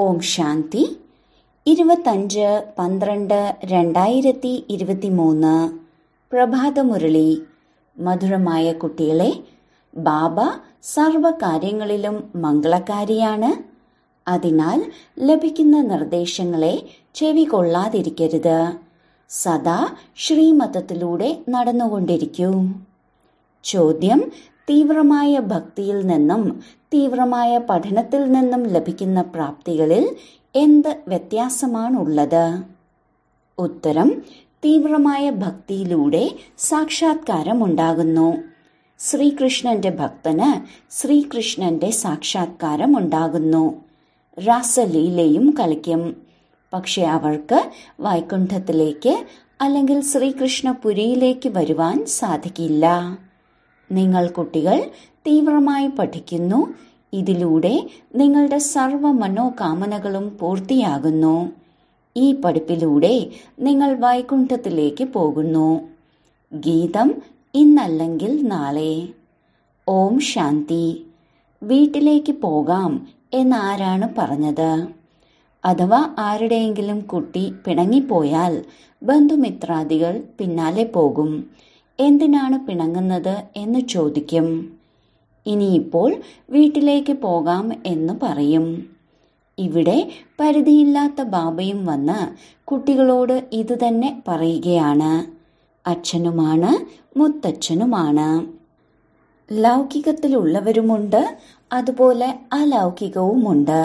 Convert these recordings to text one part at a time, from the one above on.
ഓം ശാന്തി ഇരുപത്തഞ്ച് പന്ത്രണ്ട് രണ്ടായിരത്തി ഇരുപത്തി മൂന്ന് പ്രഭാതമുരളി മധുരമായ കുട്ടികളെ ബാബ സർവകാര്യങ്ങളിലും മംഗളകാരിയാണ് അതിനാൽ ലഭിക്കുന്ന നിർദ്ദേശങ്ങളെ ചെവി കൊള്ളാതിരിക്കരുത് സദാ ശ്രീമതത്തിലൂടെ നടന്നുകൊണ്ടിരിക്കൂ ചോദ്യം തീവ്രമായ ഭക്തിയിൽ നിന്നും തീവ്രമായ പഠനത്തിൽ നിന്നും ലഭിക്കുന്ന പ്രാപ്തികളിൽ എന്ത് വ്യത്യാസമാണുള്ളത് ഉത്തരം തീവ്രമായ ഭക്തിയിലൂടെ സാക്ഷാത്കാരം ഉണ്ടാകുന്നു ശ്രീകൃഷ്ണന്റെ ഭക്തന് ശ്രീകൃഷ്ണന്റെ സാക്ഷാത്കാരം ഉണ്ടാകുന്നു രാസലീലയും കളിക്കും പക്ഷെ അവർക്ക് വൈകുണ്ഠത്തിലേക്ക് അല്ലെങ്കിൽ ശ്രീകൃഷ്ണപുരിയിലേക്ക് വരുവാൻ സാധിക്കില്ല നിങ്ങൾ കുട്ടികൾ തീവ്രമായി പഠിക്കുന്നു ഇതിലൂടെ നിങ്ങളുടെ സർവ മനോകാമനകളും പൂർത്തിയാകുന്നു ഈ പഠിപ്പിലൂടെ നിങ്ങൾ വൈകുണ്ഠത്തിലേക്ക് പോകുന്നു ഗീതം ഇന്നല്ലെങ്കിൽ നാളെ ഓം ശാന്തി വീട്ടിലേക്ക് പോകാം എന്നാരാണ് പറഞ്ഞത് അഥവാ ആരുടെയെങ്കിലും കുട്ടി പിണങ്ങിപ്പോയാൽ ബന്ധുമിത്രാദികൾ പിന്നാലെ പോകും എന്തിനാണ് പിണങ്ങുന്നത് എന്ന് ചോദിക്കും ഇനിയിപ്പോൾ വീട്ടിലേക്ക് പോകാം എന്ന് പറയും ഇവിടെ പരിധിയില്ലാത്ത ബാബയും വന്ന് കുട്ടികളോട് ഇതുതന്നെ പറയുകയാണ് അച്ഛനുമാണ് മുത്തച്ഛനുമാണ് ലൗകികത്തിലുള്ളവരുമുണ്ട് അതുപോലെ അലൗകികവുമുണ്ട്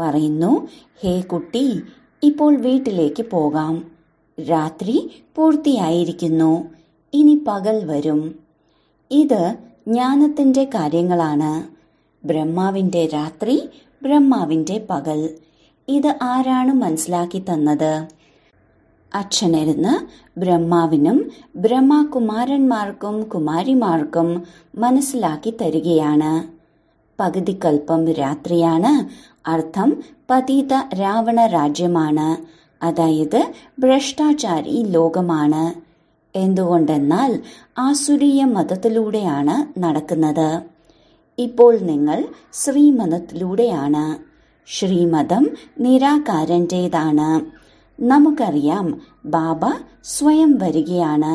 പറയുന്നു ഹേ കുട്ടി ഇപ്പോൾ വീട്ടിലേക്ക് പോകാം രാത്രി പൂർത്തിയായിരിക്കുന്നു ഇനി പകൽ വരും ഇത് ജ്ഞാനത്തിന്റെ കാര്യങ്ങളാണ് ബ്രഹ്മാവിന്റെ രാത്രി ബ്രഹ്മാവിന്റെ പകൽ ഇത് ആരാണ് മനസ്സിലാക്കി തന്നത് അച്ഛനിരുന്ന് ബ്രഹ്മാവിനും ബ്രഹ്മകുമാരന്മാർക്കും കുമാരിമാർക്കും മനസ്സിലാക്കി തരികയാണ് പകുതിക്കൽപ്പം രാത്രിയാണ് അർത്ഥം പതീത രാവണ രാജ്യമാണ് അതായത് ഭ്രഷ്ടാചാരി ലോകമാണ് എന്തുകൊണ്ടെന്നാൽ ആസുരീയ മതത്തിലൂടെയാണ് നടക്കുന്നത് ഇപ്പോൾ നിങ്ങൾ ശ്രീമതത്തിലൂടെയാണ് ശ്രീമതം നിരാകാരൻ്റേതാണ് നമുക്കറിയാം ബാബ സ്വയം വരികയാണ്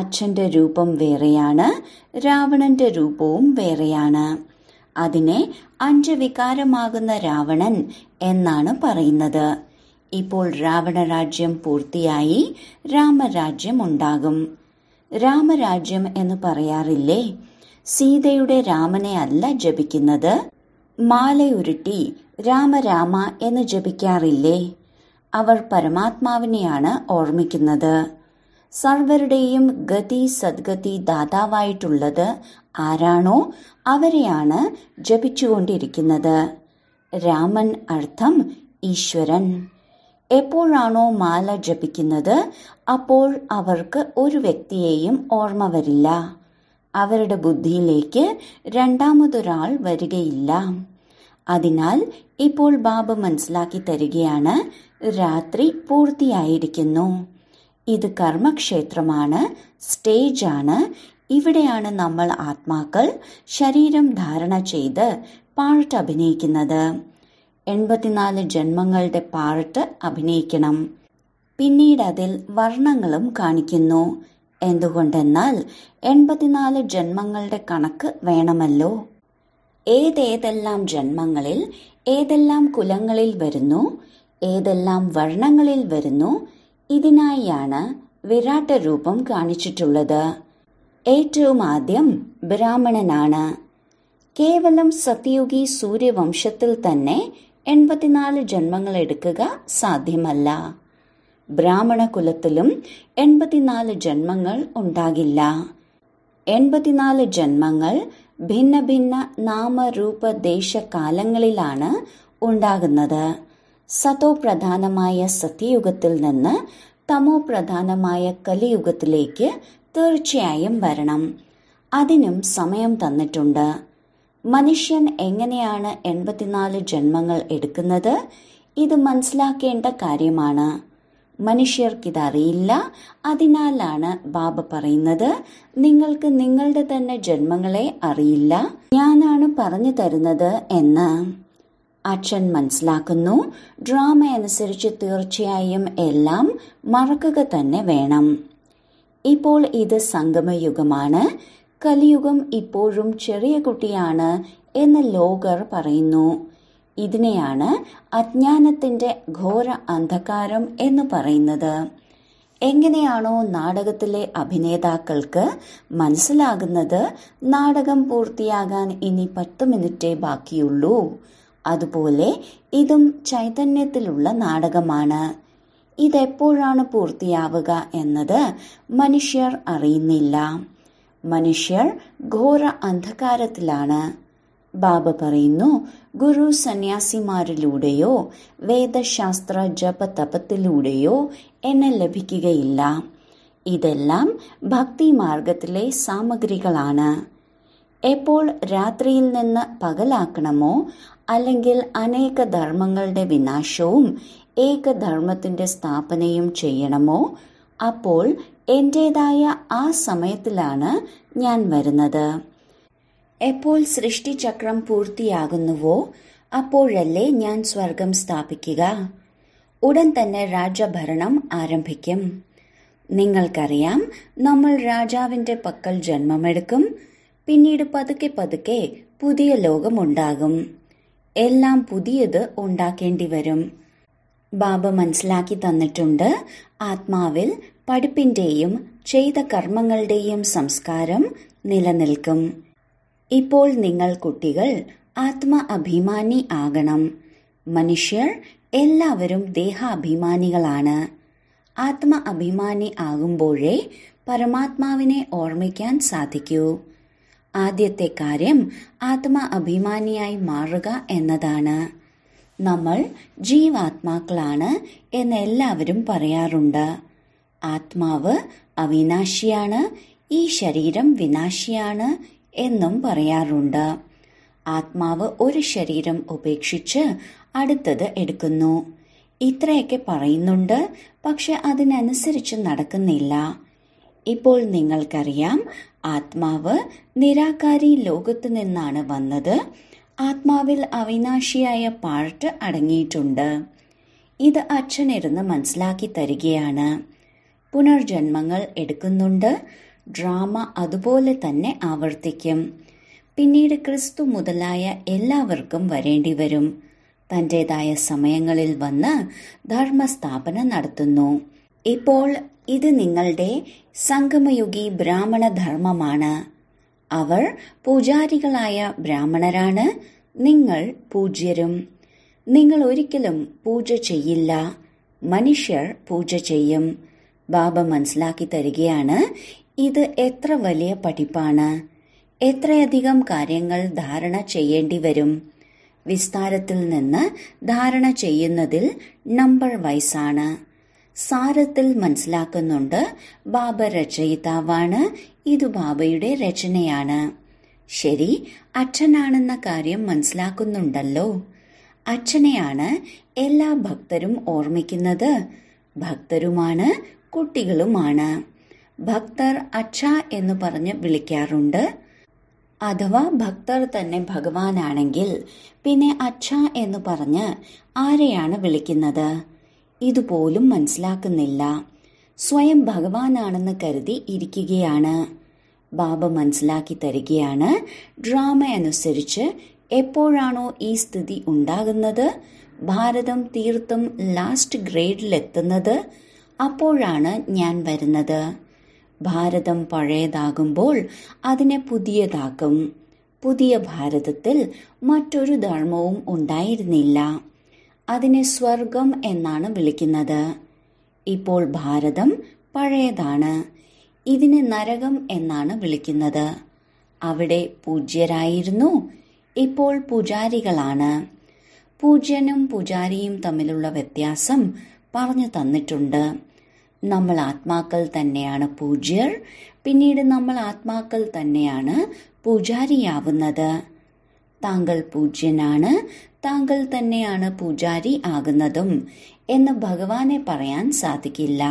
അച്ഛന്റെ രൂപം വേറെയാണ് രാവണന്റെ രൂപവും വേറെയാണ് അതിനെ അഞ്ച് വികാരമാകുന്ന രാവണൻ എന്നാണ് പറയുന്നത് ഇപ്പോൾ രാവണരാജ്യം പൂർത്തിയായി രാമരാജ്യം ഉണ്ടാകും രാമരാജ്യം എന്ന് പറയാറില്ലേ സീതയുടെ രാമനെ അല്ല ജപിക്കുന്നത് മാലയുരുട്ടി രാമരാമ എന്ന് ജപിക്കാറില്ലേ അവർ പരമാത്മാവിനെയാണ് ഓർമ്മിക്കുന്നത് സർവരുടെയും ഗതി സദ്ഗതി ദാതാവായിട്ടുള്ളത് ആരാണോ അവരെയാണ് ജപിച്ചുകൊണ്ടിരിക്കുന്നത് രാമൻ അർത്ഥം ഈശ്വരൻ എപ്പോഴാണോ മാല ജപിക്കുന്നത് അപ്പോൾ അവർക്ക് ഒരു വ്യക്തിയെയും ഓർമ്മ വരില്ല അവരുടെ ബുദ്ധിയിലേക്ക് രണ്ടാമതൊരാൾ വരികയില്ല അതിനാൽ ഇപ്പോൾ ബാബ മനസ്സിലാക്കി തരികയാണ് രാത്രി പൂർത്തിയായിരിക്കുന്നു ഇത് കർമ്മക്ഷേത്രമാണ് സ്റ്റേജാണ് ഇവിടെയാണ് നമ്മൾ ആത്മാക്കൾ ശരീരം ധാരണ ചെയ്ത് പാട്ട് അഭിനയിക്കുന്നത് എൺപത്തിനാല് ജന്മങ്ങളുടെ പാർട്ട് അഭിനയിക്കണം പിന്നീട് അതിൽ വർണ്ണങ്ങളും കാണിക്കുന്നു എന്തുകൊണ്ടെന്നാൽ എൺപത്തിനാല് ജന്മങ്ങളുടെ കണക്ക് വേണമല്ലോ ഏതേതെല്ലാം ജന്മങ്ങളിൽ ഏതെല്ലാം കുലങ്ങളിൽ വരുന്നു ഏതെല്ലാം വർണ്ണങ്ങളിൽ വരുന്നു ഇതിനായാണ് വിരാട്ട രൂപം കാണിച്ചിട്ടുള്ളത് ഏറ്റവും ആദ്യം ബ്രാഹ്മണനാണ് കേവലം സത്യുഗി സൂര്യവംശത്തിൽ തന്നെ എൺപത്തിനാല് ജന്മങ്ങൾ എടുക്കുക സാധ്യമല്ല ബ്രാഹ്മണ കുലത്തിലും എൺപത്തിനാല് ജന്മങ്ങൾ ഉണ്ടാകില്ല എൺപത്തിനാല് ജന്മങ്ങൾ ഭിന്ന ഭിന്ന നാമരൂപ ദേശകാലങ്ങളിലാണ് ഉണ്ടാകുന്നത് സതോ പ്രധാനമായ സത്യയുഗത്തിൽ നിന്ന് തമോ പ്രധാനമായ കലിയുഗത്തിലേക്ക് തീർച്ചയായും വരണം അതിനും സമയം തന്നിട്ടുണ്ട് മനുഷ്യൻ എങ്ങനെയാണ് എൺപത്തിനാല് ജന്മങ്ങൾ എടുക്കുന്നത് ഇത് മനസ്സിലാക്കേണ്ട കാര്യമാണ് മനുഷ്യർക്കിതറിയില്ല അതിനാലാണ് ബാബ പറയുന്നത് നിങ്ങൾക്ക് നിങ്ങളുടെ തന്നെ ജന്മങ്ങളെ അറിയില്ല ഞാനാണ് പറഞ്ഞു തരുന്നത് എന്ന് അച്ഛൻ മനസ്സിലാക്കുന്നു ഡ്രാമ അനുസരിച്ച് തീർച്ചയായും എല്ലാം മറക്കുക തന്നെ വേണം ഇപ്പോൾ ഇത് സംഗമയുഗമാണ് കലിയുഗം ഇപ്പോഴും ചെറിയ കുട്ടിയാണ് എന്ന് ലോകർ പറയുന്നു ഇതിനെയാണ് അജ്ഞാനത്തിന്റെ ഘോര അന്ധകാരം എന്ന് പറയുന്നത് എങ്ങനെയാണോ നാടകത്തിലെ അഭിനേതാക്കൾക്ക് മനസ്സിലാകുന്നത് നാടകം പൂർത്തിയാകാൻ ഇനി പത്ത് മിനിറ്റേ ബാക്കിയുള്ളൂ അതുപോലെ ഇതും ചൈതന്യത്തിലുള്ള നാടകമാണ് ഇതെപ്പോഴാണ് പൂർത്തിയാവുക എന്നത് മനുഷ്യർ അറിയുന്നില്ല മനുഷ്യർ ഘോര അന്ധകാരത്തിലാണ് ബാബ പറയുന്നു ഗുരു സന്യാസിമാരിലൂടെയോ വേദശാസ്ത്ര ജപതപത്തിലൂടെയോ എന്നെ ലഭിക്കുകയില്ല ഇതെല്ലാം ഭക്തി മാർഗത്തിലെ സാമഗ്രികളാണ് എപ്പോൾ രാത്രിയിൽ നിന്ന് പകലാക്കണമോ അല്ലെങ്കിൽ അനേക ധർമ്മങ്ങളുടെ വിനാശവും ഏകധർമ്മത്തിന്റെ സ്ഥാപനയും ചെയ്യണമോ അപ്പോൾ എന്റേതായ ആ സമയത്തിലാണ് ഞാൻ വരുന്നത് എപ്പോൾ സൃഷ്ടിചക്രം പൂർത്തിയാകുന്നുവോ അപ്പോഴല്ലേ ഞാൻ സ്വർഗം സ്ഥാപിക്കുക ഉടൻ തന്നെ രാജഭരണം ആരംഭിക്കും നിങ്ങൾക്കറിയാം നമ്മൾ രാജാവിന്റെ പക്കൽ ജന്മമെടുക്കും പിന്നീട് പതുക്കെ പതുക്കെ പുതിയ ലോകമുണ്ടാകും എല്ലാം പുതിയത് ഉണ്ടാക്കേണ്ടി വരും ബാബ മനസ്സിലാക്കി തന്നിട്ടുണ്ട് ആത്മാവിൽ പഠിപ്പിന്റെയും ചെയ്ത കർമ്മങ്ങളുടെയും സംസ്കാരം നിലനിൽക്കും ഇപ്പോൾ നിങ്ങൾ കുട്ടികൾ ആത്മ അഭിമാനി ആകണം മനുഷ്യർ എല്ലാവരും ദേഹാഭിമാനികളാണ് ആത്മ അഭിമാനി ആകുമ്പോഴേ പരമാത്മാവിനെ ഓർമ്മിക്കാൻ സാധിക്കൂ ആദ്യത്തെ കാര്യം ആത്മ അഭിമാനിയായി മാറുക എന്നതാണ് നമ്മൾ ജീവാത്മാക്കളാണ് എല്ലാവരും പറയാറുണ്ട് ആത്മാവ് അവിനാശിയാണ് ഈ ശരീരം വിനാശിയാണ് എന്നും പറയാറുണ്ട് ആത്മാവ് ഒരു ശരീരം ഉപേക്ഷിച്ച് അടുത്തത് എടുക്കുന്നു ഇത്രയൊക്കെ പറയുന്നുണ്ട് പക്ഷെ അതിനനുസരിച്ച് നടക്കുന്നില്ല ഇപ്പോൾ നിങ്ങൾക്കറിയാം ആത്മാവ് നിരാകാരി ലോകത്ത് നിന്നാണ് വന്നത് ആത്മാവിൽ അവിനാശിയായ പാർട്ട് അടങ്ങിയിട്ടുണ്ട് ഇത് അച്ഛനിരുന്ന് മനസ്സിലാക്കി തരികയാണ് പുനർജന്മങ്ങൾ എടുക്കുന്നുണ്ട് ഡ്രാമ അതുപോലെ തന്നെ ആവർത്തിക്കും പിന്നീട് ക്രിസ്തു മുതലായ എല്ലാവർക്കും വരേണ്ടി വരും തൻ്റെതായ സമയങ്ങളിൽ വന്ന് ധർമ്മസ്ഥാപന നടത്തുന്നു ഇപ്പോൾ ഇത് നിങ്ങളുടെ സംഗമയുഗി ബ്രാഹ്മണ ധർമ്മമാണ് അവർ പൂജാരികളായ ബ്രാഹ്മണരാണ് നിങ്ങൾ പൂജ്യരും നിങ്ങൾ ഒരിക്കലും പൂജ ചെയ്യില്ല മനുഷ്യർ പൂജ ചെയ്യും ബാബ മനസ്സിലാക്കി തരികയാണ് ഇത് എത്ര വലിയ പഠിപ്പാണ് എത്രയധികം കാര്യങ്ങൾ ധാരണ ചെയ്യേണ്ടി വരും വിസ്താരത്തിൽ നിന്ന് ധാരണ ചെയ്യുന്നതിൽ നമ്പർ വൈസാണ് സാരത്തിൽ മനസ്സിലാക്കുന്നുണ്ട് ബാബ രചയിതാവാണ് ഇത് ബാബയുടെ രചനയാണ് ശരി അച്ഛനാണെന്ന കാര്യം മനസ്സിലാക്കുന്നുണ്ടല്ലോ അച്ഛനെയാണ് എല്ലാ ഭക്തരും ഓർമ്മിക്കുന്നത് ഭക്തരുമാണ് കുട്ടികളുമാണ് ഭക്തർ അച്ഛ എന്ന് പറഞ്ഞ് വിളിക്കാറുണ്ട് അഥവാ ഭക്തർ തന്നെ ഭഗവാനാണെങ്കിൽ പിന്നെ അച്ഛ എന്ന് പറഞ്ഞ് ആരെയാണ് വിളിക്കുന്നത് ഇതുപോലും മനസ്സിലാക്കുന്നില്ല സ്വയം ഭഗവാനാണെന്ന് കരുതി ഇരിക്കുകയാണ് ബാബ മനസ്സിലാക്കി തരികയാണ് ഡ്രാമ അനുസരിച്ച് എപ്പോഴാണോ ഈ സ്ഥിതി ഉണ്ടാകുന്നത് ഭാരതം തീർത്തും ലാസ്റ്റ് ഗ്രേഡിലെത്തുന്നത് എത്തുന്നത് അപ്പോഴാണ് ഞാൻ വരുന്നത് ഭാരതം പഴയതാകുമ്പോൾ അതിനെ പുതിയതാക്കും പുതിയ ഭാരതത്തിൽ മറ്റൊരു ധർമ്മവും ഉണ്ടായിരുന്നില്ല അതിനെ സ്വർഗം എന്നാണ് വിളിക്കുന്നത് ഇപ്പോൾ ഭാരതം പഴയതാണ് ഇതിനെ നരകം എന്നാണ് വിളിക്കുന്നത് അവിടെ പൂജ്യരായിരുന്നു ഇപ്പോൾ പൂജാരികളാണ് പൂജ്യനും പൂജാരിയും തമ്മിലുള്ള വ്യത്യാസം പറഞ്ഞു തന്നിട്ടുണ്ട് നമ്മൾ ആത്മാക്കൾ തന്നെയാണ് പൂജ്യർ പിന്നീട് നമ്മൾ ആത്മാക്കൾ തന്നെയാണ് പൂജാരിയാവുന്നത് താങ്കൾ പൂജ്യനാണ് താങ്കൾ തന്നെയാണ് പൂജാരി ആകുന്നതും എന്ന് ഭഗവാനെ പറയാൻ സാധിക്കില്ല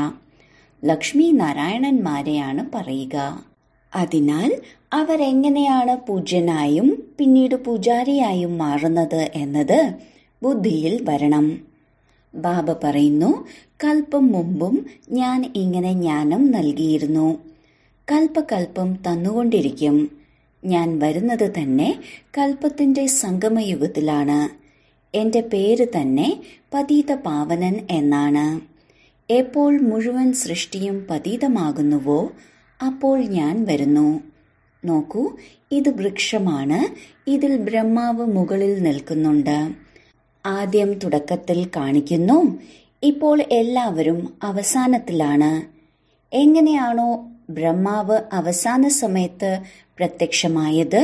ലക്ഷ്മി നാരായണന്മാരെയാണ് പറയുക അതിനാൽ അവരെങ്ങനെയാണ് പൂജ്യനായും പിന്നീട് പൂജാരിയായും മാറുന്നത് എന്നത് ബുദ്ധിയിൽ വരണം ബാബ പറയുന്നു കൽപ്പം മുമ്പും ഞാൻ ഇങ്ങനെ ജ്ഞാനം നൽകിയിരുന്നു കൽപ്പകൽപ്പം തന്നുകൊണ്ടിരിക്കും ഞാൻ വരുന്നത് തന്നെ കൽപ്പത്തിന്റെ സംഗമയുഗത്തിലാണ് എന്റെ പേര് തന്നെ പതീത പാവനൻ എന്നാണ് എപ്പോൾ മുഴുവൻ സൃഷ്ടിയും പതീതമാകുന്നുവോ അപ്പോൾ ഞാൻ വരുന്നു നോക്കൂ ഇത് വൃക്ഷമാണ് ഇതിൽ ബ്രഹ്മാവ് മുകളിൽ നിൽക്കുന്നുണ്ട് ആദ്യം തുടക്കത്തിൽ കാണിക്കുന്നു ഇപ്പോൾ എല്ലാവരും അവസാനത്തിലാണ് എങ്ങനെയാണോ ബ്രഹ്മാവ് അവസാന സമയത്ത് പ്രത്യക്ഷമായത്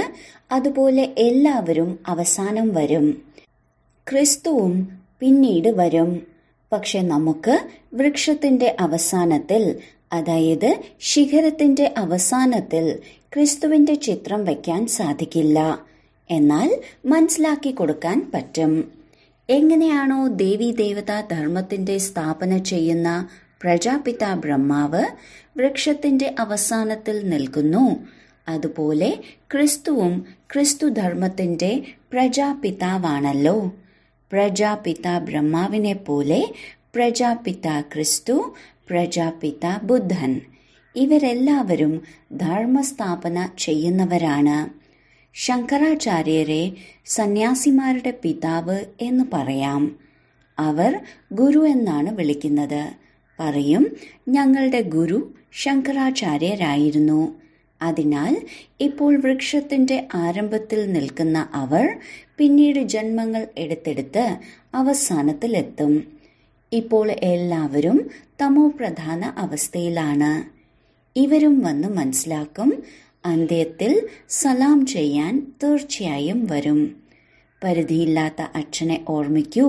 അതുപോലെ എല്ലാവരും അവസാനം വരും ക്രിസ്തുവും പിന്നീട് വരും പക്ഷെ നമുക്ക് വൃക്ഷത്തിന്റെ അവസാനത്തിൽ അതായത് ശിഖരത്തിന്റെ അവസാനത്തിൽ ക്രിസ്തുവിന്റെ ചിത്രം വയ്ക്കാൻ സാധിക്കില്ല എന്നാൽ മനസ്സിലാക്കി കൊടുക്കാൻ പറ്റും എങ്ങനെയാണോ ദേവി ദേവത ധർമ്മത്തിന്റെ സ്ഥാപന ചെയ്യുന്ന പ്രജാപിത ബ്രഹ്മാവ് വൃക്ഷത്തിന്റെ അവസാനത്തിൽ നിൽക്കുന്നു അതുപോലെ ക്രിസ്തുവും ക്രിസ്തു ധർമ്മത്തിന്റെ പ്രജാപിതാവാണല്ലോ പ്രജാപിത ബ്രഹ്മാവിനെ പോലെ പ്രജാപിത ക്രിസ്തു പ്രജാപിത ബുദ്ധൻ ഇവരെല്ലാവരും ധർമ്മസ്ഥാപന ചെയ്യുന്നവരാണ് ശങ്കരാചാര്യരെ സന്യാസിമാരുടെ പിതാവ് എന്ന് പറയാം അവർ ഗുരു എന്നാണ് വിളിക്കുന്നത് പറയും ഞങ്ങളുടെ ഗുരു ശങ്കരാചാര്യരായിരുന്നു അതിനാൽ ഇപ്പോൾ വൃക്ഷത്തിന്റെ ആരംഭത്തിൽ നിൽക്കുന്ന അവർ പിന്നീട് ജന്മങ്ങൾ എടുത്തെടുത്ത് അവസാനത്തിലെത്തും ഇപ്പോൾ എല്ലാവരും തമോ പ്രധാന അവസ്ഥയിലാണ് ഇവരും വന്ന് മനസ്സിലാക്കും അന്ത്യത്തിൽ സലാം ചെയ്യാൻ തീർച്ചയായും വരും പരിധിയില്ലാത്ത അച്ഛനെ ഓർമ്മിക്കൂ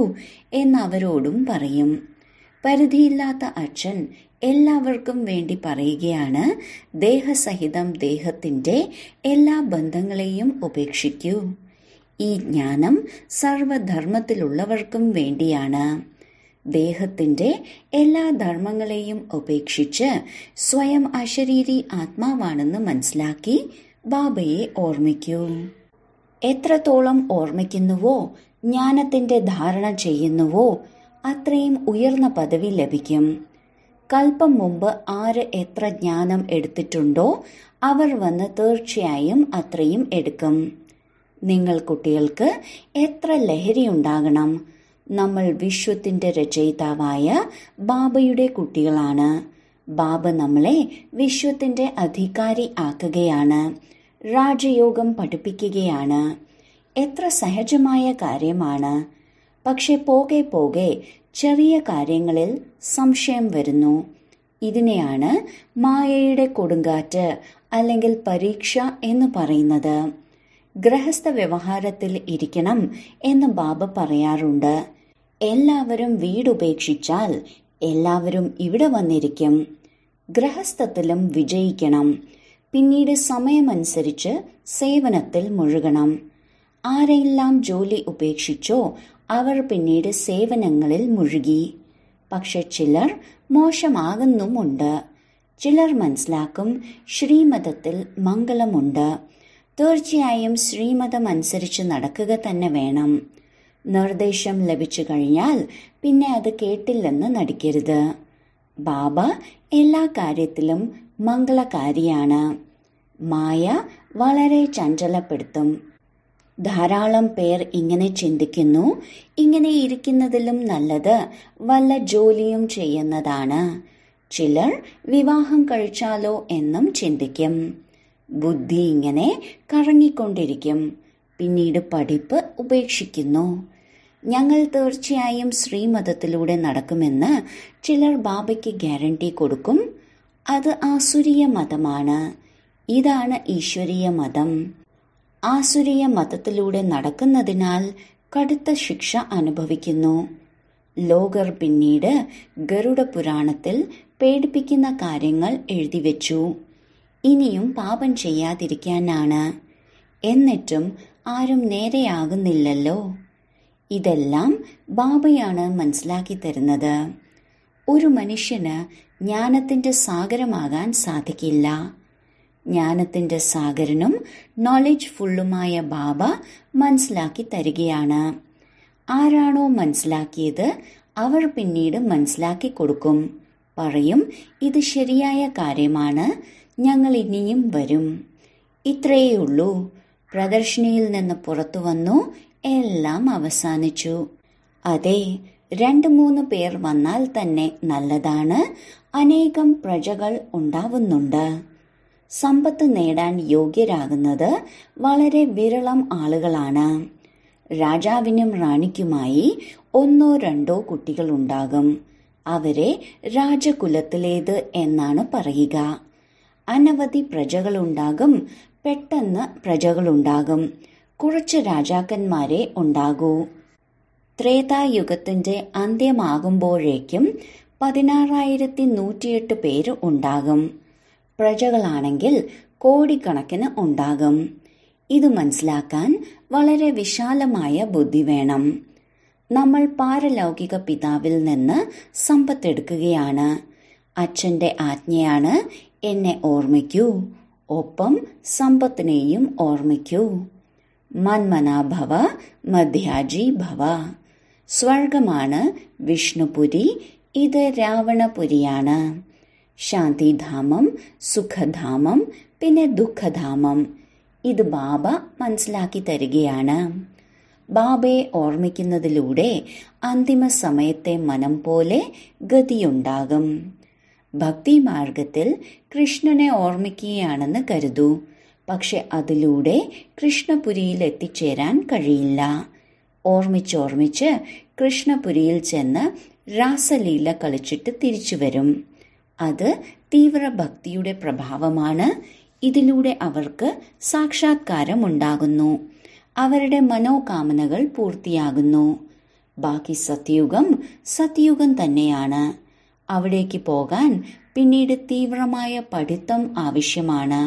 എന്നവരോടും പറയും പരിധിയില്ലാത്ത അച്ഛൻ എല്ലാവർക്കും വേണ്ടി പറയുകയാണ് ദേഹസഹിതം ദേഹത്തിന്റെ എല്ലാ ബന്ധങ്ങളെയും ഉപേക്ഷിക്കൂ ഈ ജ്ഞാനം സർവധർമ്മത്തിലുള്ളവർക്കും വേണ്ടിയാണ് ദേഹത്തിന്റെ എല്ലാ ധർമ്മങ്ങളെയും ഉപേക്ഷിച്ച് സ്വയം അശരീരി ആത്മാവാണെന്ന് മനസ്സിലാക്കി ബാബയെ ഓർമ്മിക്കൂ എത്രത്തോളം ഓർമ്മിക്കുന്നുവോ ജ്ഞാനത്തിന്റെ ധാരണ ചെയ്യുന്നുവോ അത്രയും ഉയർന്ന പദവി ലഭിക്കും കൽപ്പം മുമ്പ് ആര് എത്ര ജ്ഞാനം എടുത്തിട്ടുണ്ടോ അവർ വന്ന് തീർച്ചയായും അത്രയും എടുക്കും നിങ്ങൾ കുട്ടികൾക്ക് എത്ര ലഹരി ഉണ്ടാകണം നമ്മൾ വിശ്വത്തിന്റെ രചയിതാവായ ബാബയുടെ കുട്ടികളാണ് ബാബ നമ്മളെ വിശ്വത്തിന്റെ അധികാരി ആക്കുകയാണ് രാജയോഗം പഠിപ്പിക്കുകയാണ് എത്ര സഹജമായ കാര്യമാണ് പക്ഷെ പോകെ പോകെ ചെറിയ കാര്യങ്ങളിൽ സംശയം വരുന്നു ഇതിനെയാണ് മായയുടെ കൊടുങ്കാറ്റ് അല്ലെങ്കിൽ പരീക്ഷ എന്ന് പറയുന്നത് ഗ്രഹസ്ഥ വ്യവഹാരത്തിൽ ഇരിക്കണം എന്ന് ബാബ പറയാറുണ്ട് എല്ലാവരും വീടുപേക്ഷിച്ചാൽ എല്ലാവരും ഇവിടെ വന്നിരിക്കും ഗ്രഹസ്ഥത്തിലും വിജയിക്കണം പിന്നീട് സമയമനുസരിച്ച് സേവനത്തിൽ മുഴുകണം ആരെയെല്ലാം ജോലി ഉപേക്ഷിച്ചോ അവർ പിന്നീട് സേവനങ്ങളിൽ മുഴുകി പക്ഷെ ചിലർ മോശമാകുന്നുമുണ്ട് ചിലർ മനസ്സിലാക്കും ശ്രീമതത്തിൽ മംഗളമുണ്ട് തീർച്ചയായും ശ്രീമതം അനുസരിച്ച് നടക്കുക തന്നെ വേണം നിർദ്ദേശം ലഭിച്ചു കഴിഞ്ഞാൽ പിന്നെ അത് കേട്ടില്ലെന്ന് നടിക്കരുത് ബാബ എല്ലാ കാര്യത്തിലും മംഗളകാരിയാണ് മായ വളരെ ചഞ്ചലപ്പെടുത്തും ധാരാളം പേർ ഇങ്ങനെ ചിന്തിക്കുന്നു ഇങ്ങനെ ഇരിക്കുന്നതിലും നല്ലത് വല്ല ജോലിയും ചെയ്യുന്നതാണ് ചിലർ വിവാഹം കഴിച്ചാലോ എന്നും ചിന്തിക്കും ബുദ്ധി ഇങ്ങനെ കറങ്ങിക്കൊണ്ടിരിക്കും പിന്നീട് പഠിപ്പ് ഉപേക്ഷിക്കുന്നു ഞങ്ങൾ തീർച്ചയായും ശ്രീമതത്തിലൂടെ നടക്കുമെന്ന് ചിലർ ബാബയ്ക്ക് ഗ്യാരണ്ടി കൊടുക്കും അത് ആസുരീയ മതമാണ് ഇതാണ് ഈശ്വരീയ മതം ആസുരീയ മതത്തിലൂടെ നടക്കുന്നതിനാൽ കടുത്ത ശിക്ഷ അനുഭവിക്കുന്നു ലോകർ പിന്നീട് ഗരുഡ പുരാണത്തിൽ പേടിപ്പിക്കുന്ന കാര്യങ്ങൾ എഴുതിവെച്ചു ഇനിയും പാപം ചെയ്യാതിരിക്കാനാണ് എന്നിട്ടും ആരും നേരെയാകുന്നില്ലല്ലോ ഇതെല്ലാം ബാബയാണ് മനസ്സിലാക്കി തരുന്നത് ഒരു മനുഷ്യന് ജ്ഞാനത്തിൻ്റെ സാഗരമാകാൻ സാധിക്കില്ല ജ്ഞാനത്തിൻ്റെ സാഗരനും നോളജ് ഫുള്ളുമായ ബാബ മനസ്സിലാക്കി തരികയാണ് ആരാണോ മനസ്സിലാക്കിയത് അവർ പിന്നീട് മനസ്സിലാക്കി കൊടുക്കും പറയും ഇത് ശരിയായ കാര്യമാണ് ഞങ്ങൾ ഇനിയും വരും ഇത്രയേ ഉള്ളൂ പ്രദർശനയിൽ നിന്ന് പുറത്തു വന്നു എല്ലാം അവസാനിച്ചു അതെ രണ്ട് മൂന്ന് പേർ വന്നാൽ തന്നെ നല്ലതാണ് അനേകം പ്രജകൾ ഉണ്ടാവുന്നുണ്ട് സമ്പത്ത് നേടാൻ യോഗ്യരാകുന്നത് വളരെ വിരളം ആളുകളാണ് രാജാവിനും റാണിക്കുമായി ഒന്നോ രണ്ടോ കുട്ടികൾ ഉണ്ടാകും അവരെ രാജകുലത്തിലേത് എന്നാണ് പറയുക അനവധി പ്രജകളുണ്ടാകും പെട്ടെന്ന് പ്രജകളുണ്ടാകും കുറച്ച് രാജാക്കന്മാരെ ഉണ്ടാകൂ ത്രേതായുഗത്തിന്റെ അന്ത്യമാകുമ്പോഴേക്കും പതിനാറായിരത്തി നൂറ്റിയെട്ട് പേര് ഉണ്ടാകും പ്രജകളാണെങ്കിൽ കോടിക്കണക്കിന് ഉണ്ടാകും ഇത് മനസ്സിലാക്കാൻ വളരെ വിശാലമായ ബുദ്ധി വേണം നമ്മൾ പാരലൗകിക പിതാവിൽ നിന്ന് സമ്പത്തെടുക്കുകയാണ് അച്ഛന്റെ ആജ്ഞയാണ് എന്നെ ഓർമ്മിക്കൂ ഒപ്പം സമ്പത്തിനെയും ഓർമ്മിക്കൂ മന്മനാ ഭവ മധ്യാജി ഭവ സ്വർഗമാണ് വിഷ്ണുപുരി ഇത് രാവണപുരിയാണ് ശാന്തിധാമം സുഖധാമം പിന്നെ ദുഃഖധാമം ഇത് ബാബ മനസ്സിലാക്കി തരികയാണ് ബാബയെ ഓർമ്മിക്കുന്നതിലൂടെ അന്തിമ സമയത്തെ മനം പോലെ ഗതിയുണ്ടാകും ഭക്തി മാർഗത്തിൽ കൃഷ്ണനെ ഓർമ്മിക്കുകയാണെന്ന് കരുതൂ പക്ഷെ അതിലൂടെ കൃഷ്ണപുരിയിൽ എത്തിച്ചേരാൻ കഴിയില്ല ഓർമ്മിച്ചോർമ്മിച്ച് കൃഷ്ണപുരിയിൽ ചെന്ന് രാസലീല കളിച്ചിട്ട് തിരിച്ചു വരും അത് തീവ്ര ഭക്തിയുടെ പ്രഭാവമാണ് ഇതിലൂടെ അവർക്ക് സാക്ഷാത്കാരം ഉണ്ടാകുന്നു അവരുടെ മനോകാമനകൾ പൂർത്തിയാകുന്നു ബാക്കി സത്യുഗം സത്യുഗം തന്നെയാണ് അവിടേക്ക് പോകാൻ പിന്നീട് തീവ്രമായ പഠിത്തം ആവശ്യമാണ്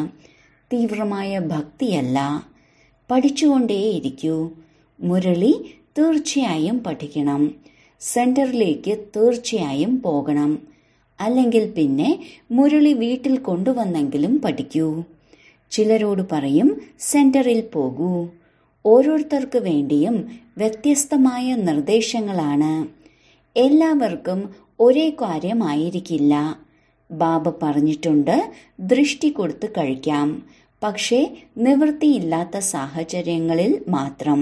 തീവ്രമായ ഭക്തിയല്ല പഠിച്ചുകൊണ്ടേയിരിക്കൂ മുരളി തീർച്ചയായും പഠിക്കണം സെന്ററിലേക്ക് തീർച്ചയായും പോകണം അല്ലെങ്കിൽ പിന്നെ മുരളി വീട്ടിൽ കൊണ്ടുവന്നെങ്കിലും പഠിക്കൂ ചിലരോട് പറയും സെന്ററിൽ പോകൂ ഓരോരുത്തർക്ക് വേണ്ടിയും വ്യത്യസ്തമായ നിർദ്ദേശങ്ങളാണ് എല്ലാവർക്കും ഒരേ കാര്യമായിരിക്കില്ല ബാബ പറഞ്ഞിട്ടുണ്ട് ദൃഷ്ടി കൊടുത്ത് കഴിക്കാം പക്ഷേ നിവൃത്തിയില്ലാത്ത സാഹചര്യങ്ങളിൽ മാത്രം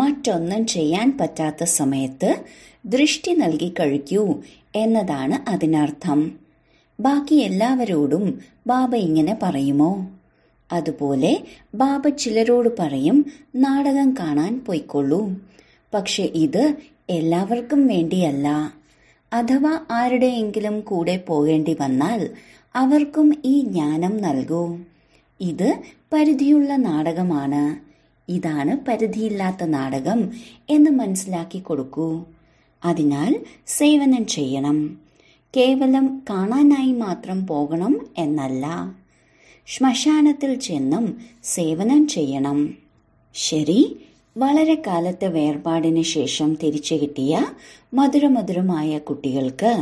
മറ്റൊന്നും ചെയ്യാൻ പറ്റാത്ത സമയത്ത് ദൃഷ്ടി നൽകി കഴിക്കൂ എന്നതാണ് അതിനർത്ഥം ബാക്കി എല്ലാവരോടും ബാബ ഇങ്ങനെ പറയുമോ അതുപോലെ ബാബ ചിലരോട് പറയും നാടകം കാണാൻ പോയിക്കൊള്ളൂ പക്ഷെ ഇത് എല്ലാവർക്കും വേണ്ടിയല്ല അഥവാ ആരുടെയെങ്കിലും കൂടെ പോകേണ്ടി വന്നാൽ അവർക്കും ഈ ജ്ഞാനം നൽകൂ ഇത് പരിധിയുള്ള നാടകമാണ് ഇതാണ് പരിധിയില്ലാത്ത നാടകം എന്ന് മനസ്സിലാക്കി കൊടുക്കൂ അതിനാൽ സേവനം ചെയ്യണം കേവലം കാണാനായി മാത്രം പോകണം എന്നല്ല ശ്മശാനത്തിൽ ചെന്നും സേവനം ചെയ്യണം ശരി വളരെ കാലത്തെ വേർപാടിന് ശേഷം തിരിച്ചു കിട്ടിയ മധുരമധുരമായ കുട്ടികൾക്ക്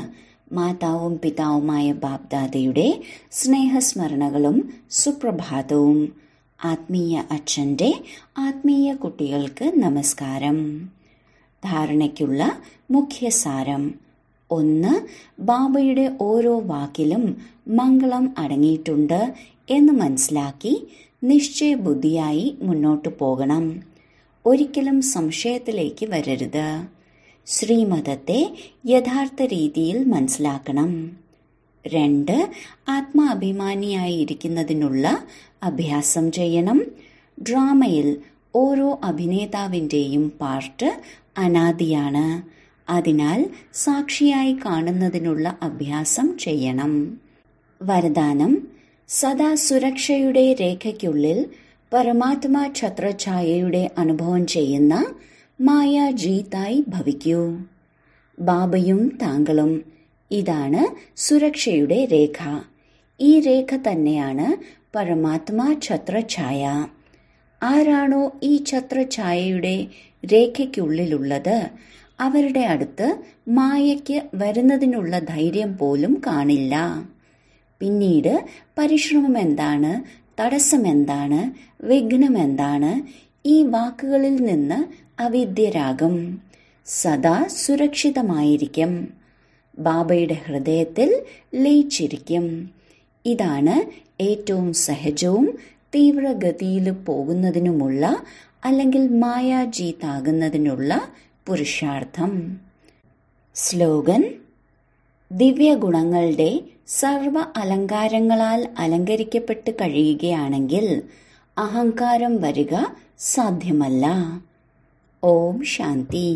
മാതാവും പിതാവുമായ ബാബ്ദാദയുടെ സ്നേഹസ്മരണകളും സുപ്രഭാതവും ആത്മീയ അച്ഛന്റെ ആത്മീയ കുട്ടികൾക്ക് നമസ്കാരം ധാരണയ്ക്കുള്ള മുഖ്യസാരം ഒന്ന് ബാബയുടെ ഓരോ വാക്കിലും മംഗളം അടങ്ങിയിട്ടുണ്ട് എന്ന് മനസ്സിലാക്കി നിശ്ചയബുദ്ധിയായി മുന്നോട്ടു പോകണം ഒരിക്കലും സംശയത്തിലേക്ക് വരരുത് ശ്രീമതത്തെ യഥാർത്ഥ രീതിയിൽ മനസ്സിലാക്കണം രണ്ട് ആത്മാഭിമാനിയായിരിക്കുന്നതിനുള്ള അഭ്യാസം ചെയ്യണം ഡ്രാമയിൽ ഓരോ അഭിനേതാവിൻ്റെയും പാർട്ട് അനാദിയാണ് അതിനാൽ സാക്ഷിയായി കാണുന്നതിനുള്ള അഭ്യാസം ചെയ്യണം വരദാനം സദാ സുരക്ഷയുടെ രേഖയ്ക്കുള്ളിൽ പരമാത്മാ ഛത്രഛായയുടെ അനുഭവം ചെയ്യുന്ന മായാജീത്തായി ഭവിക്കൂ ബാബയും താങ്കളും ഇതാണ് സുരക്ഷയുടെ രേഖ ഈ രേഖ തന്നെയാണ് പരമാത്മാ ഛത്രഛായ ആരാണോ ഈ ഛത്രഛായയുടെ രേഖയ്ക്കുള്ളിലുള്ളത് അവരുടെ അടുത്ത് മായയ്ക്ക് വരുന്നതിനുള്ള ധൈര്യം പോലും കാണില്ല പിന്നീട് പരിശ്രമം എന്താണ് തടസ്സമെന്താണ് എന്താണ് എന്താണ് ഈ വാക്കുകളിൽ നിന്ന് അവിദ്യരാകും സദാ സുരക്ഷിതമായിരിക്കും ബാബയുടെ ഹൃദയത്തിൽ ലയിച്ചിരിക്കും ഇതാണ് ഏറ്റവും സഹജവും തീവ്രഗതിയിൽ പോകുന്നതിനുമുള്ള അല്ലെങ്കിൽ മായാജീത്താകുന്നതിനുള്ള പുരുഷാർത്ഥം സ്ലോഗൻ ദിവ്യഗുണങ്ങളുടെ സർവ അലങ്കാരങ്ങളാൽ അലങ്കരിക്കപ്പെട്ട് കഴിയുകയാണെങ്കിൽ അഹങ്കാരം വരിക സാധ്യമല്ല ओम शांति